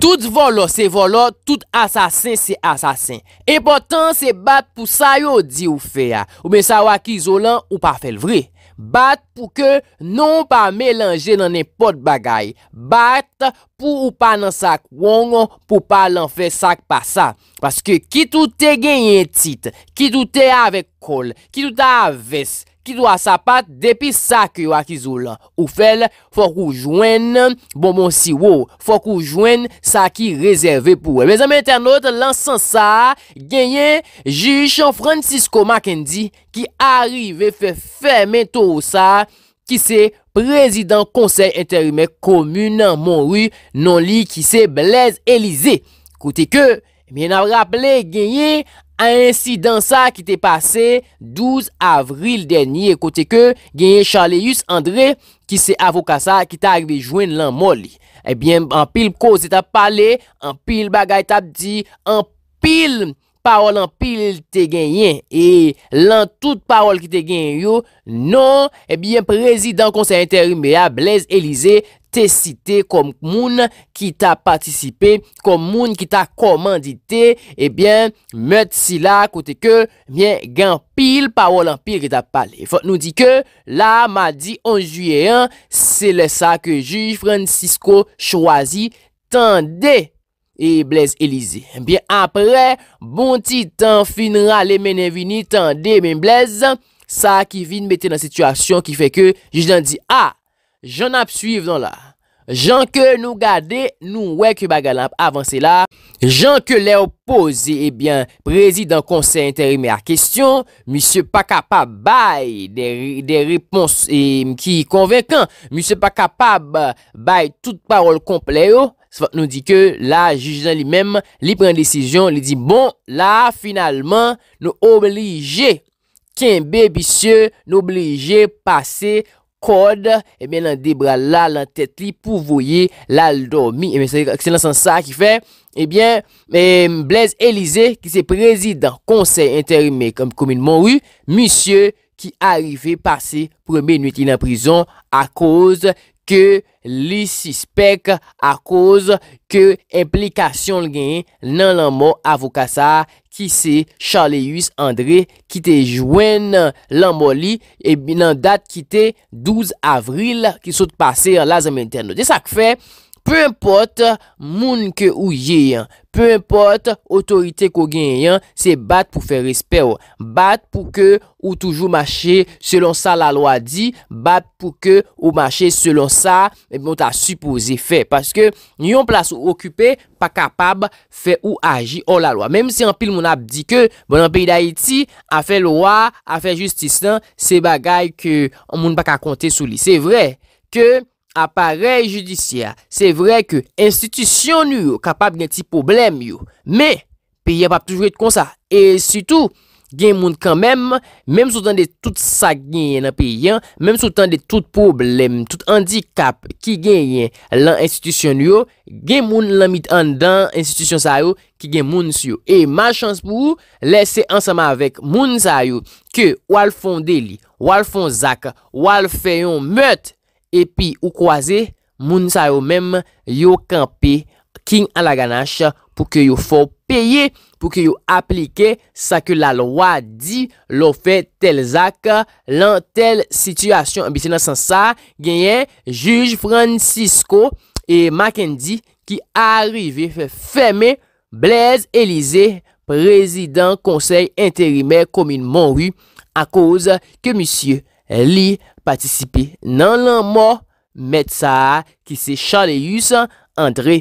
Tout volor se volor, tout asasin se asasin. E potan se bat pou sayo di ou fe ya. Ou men sa wakiz olan ou pa fel vre. Bat pou ke non pa melanje nan en pot bagay. Bat pou ou pa nan sak wongon pou pa lan fe sak pa sa. Paske kit ou te genyen tit, kit ou te avek kol, kit ou te avesk. ki do a sa pat depi sa ki wakizou lan. Ou fel, fok ou jwen bonbon bon, si wou, fok ou jwen sa ki rezerve pou wè. Me zanmè internaute lansan sa, genyen J.Francisco Mackendy, ki arive fè fè men to ou sa, ki se prezident konsey interime komune mon rù, non li ki se blèz elize. Koute ke, mè nan raple genyen, Ainsi, dansa ki te pase 12 avril deni, ekote ke genye Charleus André ki se avoka sa ki ta agve jwen lan moli. Ebyen, eh an pil ko se ta pale, an pil bagay ta di, an pil... parol an pil te genyen, e lan tout parol ki te genyen yo, non, ebyen eh prezidant konsey interi me a, Blaise Elize, te site kom moun ki ta patisipe, kom moun ki ta komandite, ebyen eh met si la kote ke, gen pil parol an pil ki ta pale. Fote nou di ke, la ma di 11 juye an, se le sa ke ju Francisco chwazi, tan de fote, E blez elize. Bien apre, bon ti tan finra le men evini tan de men blez. Sa ki vin mette nan sitwasyon ki fe ke juj dan di. A, ah, jan ap suiv nan la. Jan ke nou gade, nou wek bagal ap avanse la. Jan ke le opoze, e eh bien, prezidant konse interime a kestyon. Mise pa kapab baye de repons ki konvenkan. Mise pa kapab baye tout parol kompleyo. Sifat nou di ke la, jujisan li menm, li pren desisyon, li di, bon, la, finalman, nou oblije ken bebi sye, nou oblije pase kode, ebyen lan debra la, lan tete li pou voye la l'dormi. Ebyen, sa yi akselansan sa ki fe, ebyen, e, blez Elize ki se prezidant konsey interime kom kominman wu, misye ki arive pase premenu eti nan prizon a koz... ke li sispek a koz ke implikasyon li genye nan lan mo avokasa ki se Charles-Léus André ki te jwen nan lan mo li e binan dat ki te 12 avril ki sot pase la zeme interno. De sa k fe? Pe import moun ke ou yeyan. Pe import otorite ko genyan. Se bat pou fe respè ou. Bat pou ke ou toujou mache selon sa la loa di. Bat pou ke ou mache selon sa. E moun ta suppose fe. Paske ni yon plas ou okupè. Pa kapab fe ou aji ou la loa. Mem si an pil moun ap di ke. Bon an pi da iti. A fe loa. A fe justis lan. Se bagay ke moun pa ka konte sou li. Se vre. Ke... A parel judisia, se vre ke institisyon nou yo kapab gen ti problem yo. Me, piye pa poujou et kon sa. E sitou, gen moun kanmem, mem sou tan de tout sak genyen nan piye, mem sou tan de tout problem, tout handikap ki genyen lan institisyon nou yo, gen moun lan mit an dan institisyon sa yo ki gen moun si yo. E man chans pou lese ansama avek moun sa yo ke walfon deli, walfon zak, walfeyon meyt, Epi ou kwaze, moun sa yo mem yo kampe king an la ganache pou ke yo fo peye pou ke yo aplike sa ke la lowa di lo fe tel zak lan tel sityasyon. Mbise nan san sa genyen juj Francisco e Mackendy ki arive fe feme Blaise Elize prezident konsey interime komin mori a koz ke monsie li. Patisipe nan lan mo, met sa a, ki se chale yus, andre.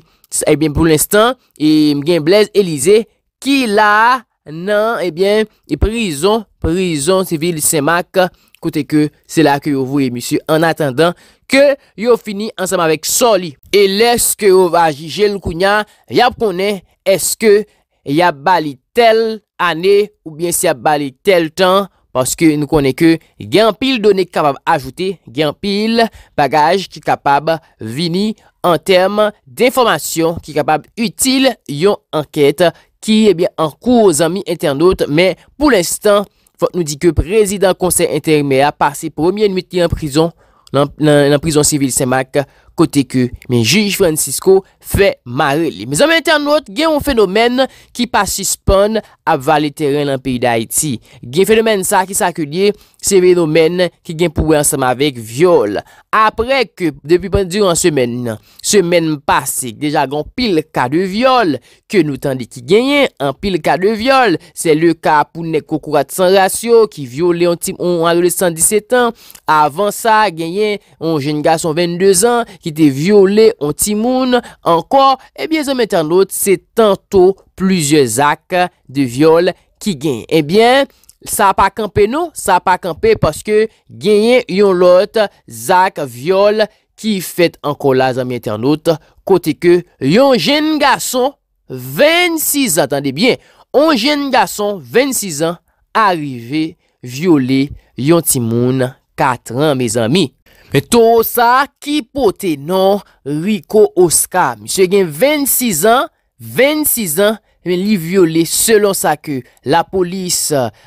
Ebyen eh pou l'instant, e mgen blez, elize, ki la, nan, ebyen, eh e prizon, prizon, sivil, semak, kote ke, se la ke yo vouye, misyo, an atendan, ke yo fini ansama vek soli. E leske yo vajijen nou kounya, yap kone, eske, ya bali tel ane, ou bien si ya bali tel tan, ou bien si ya bali tel ane. Paske nou konen ke gyan pil donek kapab ajoute, gyan pil bagaj ki kapab vini an term d'informasyon ki kapab util yon anket ki eh en kou o zami internote. Men pou l'instant, fote nou di ke prezident konsey intermea par se pwemye nwit li an prizon, nan prizon sivil semak. kote ke men juj Francisco fè mare li. Me zan men ten nouot gen yon fenomen ki pasi spon a vali teren an peyi da Haiti. Gen fenomen sa ki sa akedye, se fenomen ki gen pouwe ansam avek viol. Aprek ke depi pandi an semen, semen mpase, deja gen pil ka de viol, ke nou tendi ki genyen, an pil ka de viol, se le ka pou ne koukourat san rasyo, ki viole yon tim, yon anole 117 an, avan sa genyen, yon jen nga son 22 an, ki te viole yon timoun ankor, ebyen zanmete an lot, se tanto pluje zak de viole ki gen. Ebyen, sa pa kampe nou, sa pa kampe paske genyen yon lot, zak viole ki fet ankor la zanmete an lot, kote ke yon jen gason 26 an, tande bien, yon jen gason 26 an, arive viole yon timoun 4 an, me zanmi, Meto sa ki pote nan Riko Oskar 26 an 26 an li viole selon sa ke la polis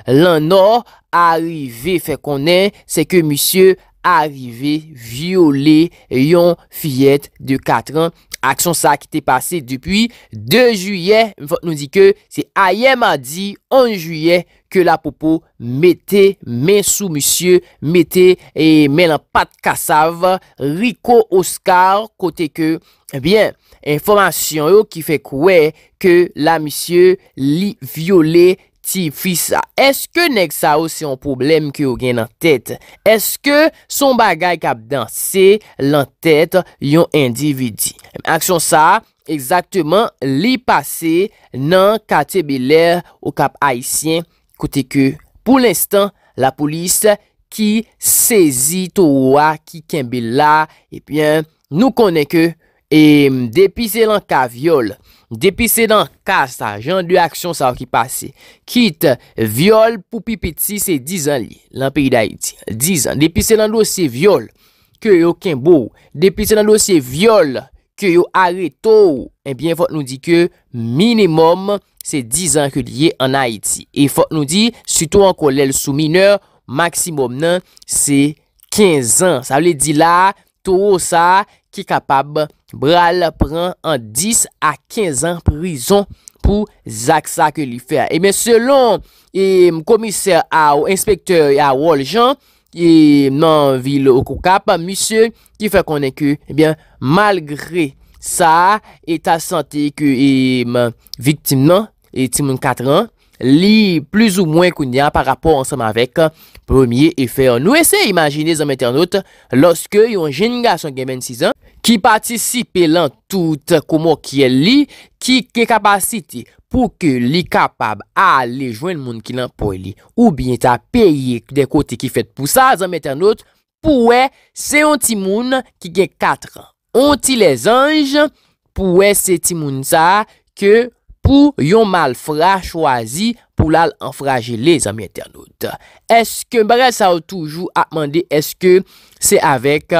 lan nan arive fe konen se ke monsie Arrive, viole, yon fillet de 4 an. Aksyon sa ki te pase depi 2 juye, nou di ke se ayem a di 1 juye, ke la popo mette men sou monsye, mette men la pat kasav, Riko Oscar kote ke, e bien, informasyon yo ki fe kwe ke la monsye li viole, Ti fi sa, eske nek sa ou se yon problem ki ou gen nan tete? Eske son bagay kap dan se lan tete yon endividi? Aksyon sa, ekzakteman li pase nan katebe ler ou kap haisyen kote ke. Pou l'instant, la polis ki sezi tou wak, ki kenbe la, epyen eh nou kone ke. E eh, depi se lan kaviol. Depi se dan kasta, jan de aksyon sa wakipase, kit, viole, poupi peti, se 10 an li, lan peyi da Haiti, 10 an. Depi se dan dosye viole, ke yo kenbo, depi se dan dosye viole, ke yo areto, enbyen eh fote nou di ke minimum, se 10 an ke liye an Haiti. E fote nou di, si tou an kolel sou mineur, maksimum nan, se 15 an. Sa wale di la, tou ou sa, ki kapab fote. bral pran an 10 a 15 an prizon pou zak sa ke li fer. Emen, eh selon komiser eh, a ou inspektor a ou aljan, ki eh, nan vile Okokapa, misyon ki fè konen ke, eben, malgre sa etasante ke emen vitim nan, e timon 4 an, li plus ou mwen koun ya par rapport ansam avek, premier efè an. Nou esè, imaginez an meten anot, loske yon jeninga son gemen 6 an, ki patisipe lan tout koumo ki el li, ki ke kapasite pou ke li kapab a le jwen moun ki lan pou el li, ou bin ta peye de kote ki fet pou sa, zanmete anot, pou we se onti moun ki ge katran. Onti le zanj, pou we se ti moun sa ke... pou yon malfra chwazi pou lal enfraje le zami internout. Eske bre sa ou toujou ap mande eske se avek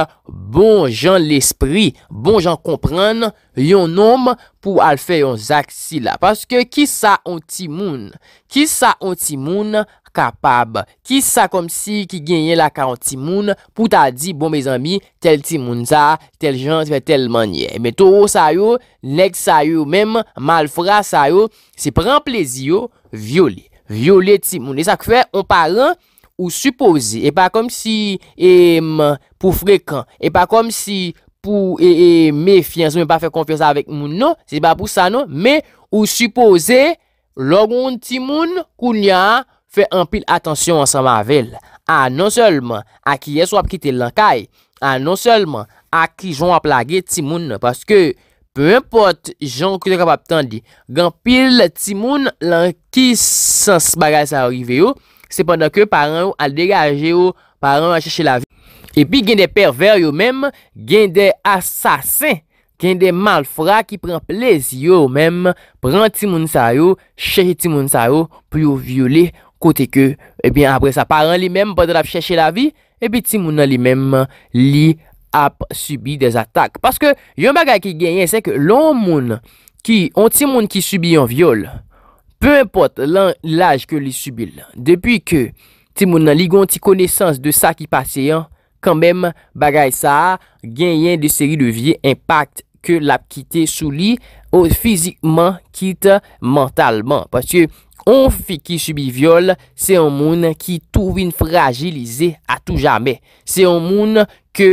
bon jan l'espri, bon jan kompran yon nom pou al fe yon zak si la. Paske ki sa ontimoun? Ki sa ontimoun? kapab, ki sa kom si ki genye la kaon ti moun, pou ta di, bon, me zanmi, tel ti moun sa, tel jan, tel manye, e me to ou sa yo, nek sa yo, menm, malfra sa yo, se pren plezi yo, viole, viole ti moun, e sa kwe, o paran, ou suppose, e pa kom si e, pou frekan, e pa kom si, pou e, e me fien, se mwen pa fe konfiyon sa avèk moun, no, se pa pou sa, no, me ou suppose, logon ti moun, koun ya, Fè anpil atansyon an sa mavel. A non selman. A ki yes wap kite lankay. A non selman. A ki jon wap lage timoun. Paske. Pe impot. Jon kou de kap ap tandi. Gan pil timoun. Lan ki sans bagaj sa arrive yo. Se pandan ke paran yo. Al degaje yo. Paran yo a cheshe la vi. E pi gen de perver yo menm. Gen de asasen. Gen de malfra ki pren plezi yo menm. Pren timoun sa yo. Cheche timoun sa yo. Puyo viole mwenm. Kote ke, ebyen eh apre sa paran li menm padra fcheche la vi, ebyen eh ti moun nan li menm li ap subi des atak. Paske, yon bagay ki genyen se ke lon moun ki, yon ti moun ki subi yon viol, pe import lan laj ke li subil. Depi ke ti moun nan li gon ti konesans de sa ki pase yon, kanmen bagay sa genyen de seri de vie impact genyen. ke la ki te souli ou fizikman ki te mentalman. Paske, on fi ki subi viole, se yon moun ki tou vin fragilize a tou jame. Se yon moun ke,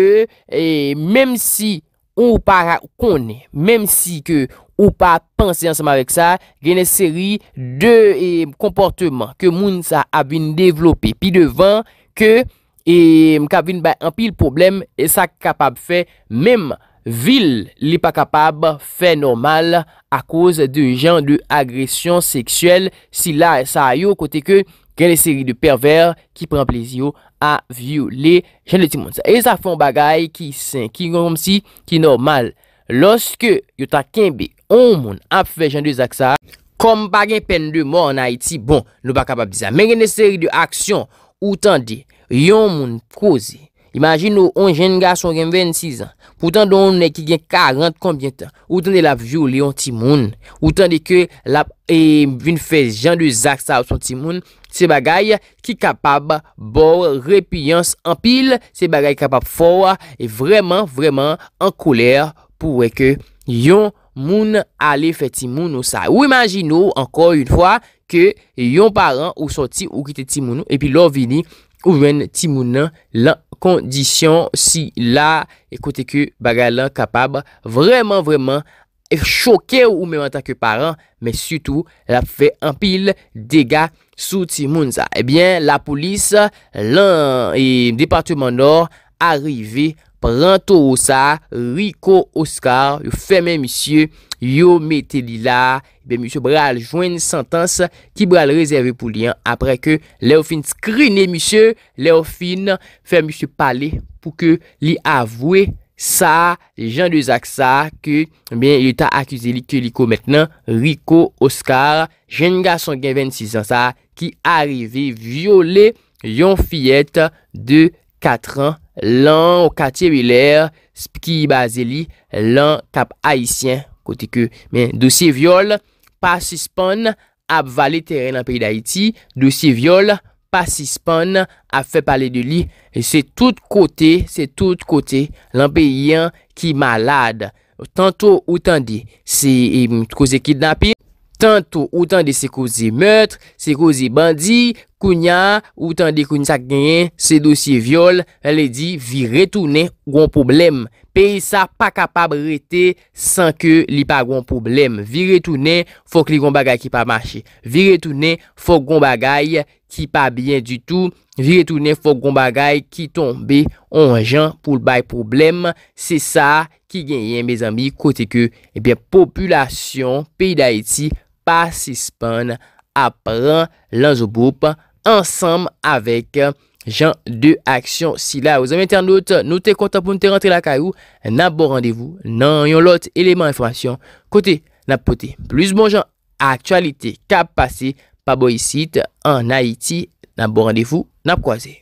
e, mem si ou pa koni, mem si ke ou pa pansi ansama vek sa, genye seri de e, komporteman ke moun sa ap vin devlopi. Pi devan, ke e, m ka vin bay apil problem, e sa kapab fe, mem, Vil li pa kapab fe normal a koz de jan de agresyon seksuel si la sa yo kote ke gen le seri de perver ki pren plezio a vio le jan de ti moun sa. E sa fon bagay ki sen ki gom si ki normal. Lorske yo ta kenbe yon moun ap fe jan de zak sa, kom bagen pen de moun anay ti bon nou pa kapab dizan. Men gen le seri de aksyon ou tan de yon moun proze. Imagin nou, on jen ga son gen 26 an. Poutan don nou ne ki gen 40 konbient an. Ou tan de la vye ou le yon timoun. Ou tan de ke la vye yon fej jan de zak sa ou son timoun. Se bagay ki kapab bor repiyans an pil. Se bagay kapab fowa e vreman vreman an koler pou weke yon moun ale fe timoun ou sa. Ou imagin nou, ankor yon fwa, ke yon paran ou soti ou kite timoun. E pi lor vini, ou ven timoun nan lant. Kondisyon si la, ekote ke bagay lan kapab, vreman vreman, e choke ou mementa ke paran, me sutou la fe empil dega sou Timonza. Ebyen, la polis, lan, e departement nor, arive kwa. Prento ou sa, Riko Oskar, yon feme misye, yon mette li la. Ben, misye bral jwen sentanse ki bral rezerve pou li an apre ke lè ou fin skrine misye. Lè ou fin feme misye pale pou ke li avwe sa, jen de zak sa, ke, ben, yon ta akize li ke li ko mettenan, Riko Oskar, jen nga son gen 26 ansa, ki arive viole yon fiyete de 4 ansa. lan w katye biler, spki bazeli, lan kap aisyen, kote ke. Men, dosye viole, pa sispon, ap vale teren an peyi da iti, dosye viole, pa sispon, ap fe pale de li, se tout kote, se tout kote, lan peyi an ki malade. Tanto ou tande, mm, se kouze kid napi, Tanto, ou tan de se kozi meutre, se kozi bandi, kounya, ou tan de koun sa genyen, se dosye viole, alè di, vi retounen, gwen problem. Pe, sa pa kapab rete san ke li pa gwen problem. Vi retounen, fok li gwen bagay ki pa mache. Vi retounen, fok gwen bagay ki pa bien du tout. Vi retounen, fok gwen bagay ki tombe onjan pou l'bay problem. Se sa ki genyen, me zambi, kote ke, epè, eh populasyon, peyi da eti, pasi span apren lan zo boup ansam avèk jan de aksyon sila. Ou zan mèter nou te kontan pou nou te rentre la kayou, nan bo randevou nan yon lot eleman informasyon kote nan pote plus bon jan aktualite kap pase pa bo yisit an Haiti nan bo randevou nan pwaze.